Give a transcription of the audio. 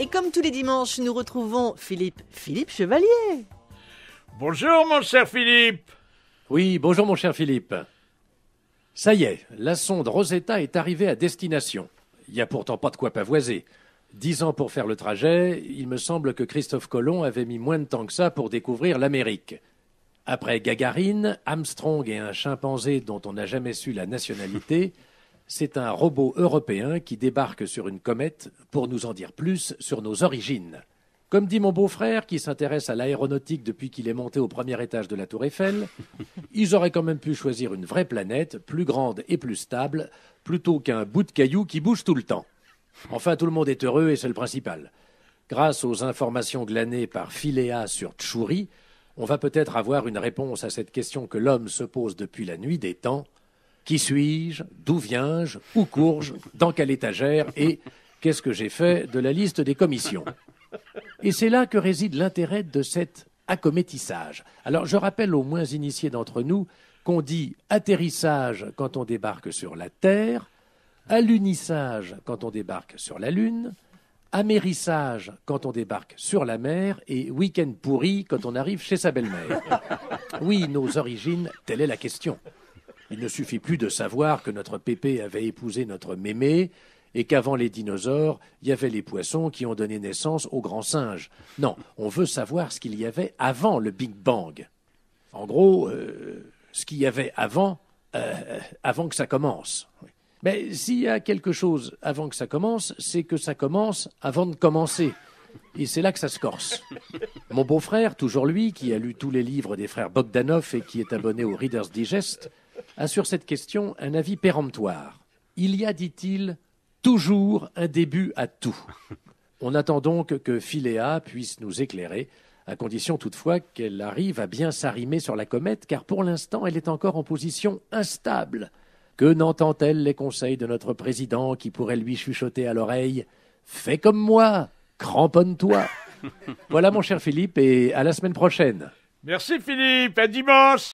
Et comme tous les dimanches, nous retrouvons Philippe, Philippe Chevalier. Bonjour mon cher Philippe. Oui, bonjour mon cher Philippe. Ça y est, la sonde Rosetta est arrivée à destination. Il n'y a pourtant pas de quoi pavoiser. Dix ans pour faire le trajet, il me semble que Christophe Colomb avait mis moins de temps que ça pour découvrir l'Amérique. Après Gagarine, Armstrong et un chimpanzé dont on n'a jamais su la nationalité, C'est un robot européen qui débarque sur une comète pour nous en dire plus sur nos origines. Comme dit mon beau-frère, qui s'intéresse à l'aéronautique depuis qu'il est monté au premier étage de la Tour Eiffel, ils auraient quand même pu choisir une vraie planète, plus grande et plus stable, plutôt qu'un bout de caillou qui bouge tout le temps. Enfin, tout le monde est heureux et c'est le principal. Grâce aux informations glanées par Philéa sur Tchouri, on va peut-être avoir une réponse à cette question que l'homme se pose depuis la nuit des temps. Qui suis-je D'où viens-je Où cours-je Dans quelle étagère Et qu'est-ce que j'ai fait de la liste des commissions Et c'est là que réside l'intérêt de cet accométissage. Alors je rappelle aux moins initiés d'entre nous qu'on dit atterrissage quand on débarque sur la Terre, alunissage quand on débarque sur la Lune, amérissage quand on débarque sur la mer et week-end pourri quand on arrive chez sa belle-mère. Oui, nos origines, telle est la question. Il ne suffit plus de savoir que notre pépé avait épousé notre mémé et qu'avant les dinosaures, il y avait les poissons qui ont donné naissance aux grands singes. Non, on veut savoir ce qu'il y avait avant le Big Bang. En gros, euh, ce qu'il y avait avant, euh, euh, avant que ça commence. Mais s'il y a quelque chose avant que ça commence, c'est que ça commence avant de commencer. Et c'est là que ça se corse. Mon beau-frère, toujours lui, qui a lu tous les livres des frères Bogdanov et qui est abonné au Reader's Digest, a sur cette question un avis péremptoire. Il y a, dit-il, toujours un début à tout. On attend donc que Philéa puisse nous éclairer, à condition toutefois qu'elle arrive à bien s'arrimer sur la comète, car pour l'instant elle est encore en position instable. Que n'entend-elle les conseils de notre président qui pourrait lui chuchoter à l'oreille Fais comme moi, cramponne-toi Voilà mon cher Philippe, et à la semaine prochaine. Merci Philippe, à dimanche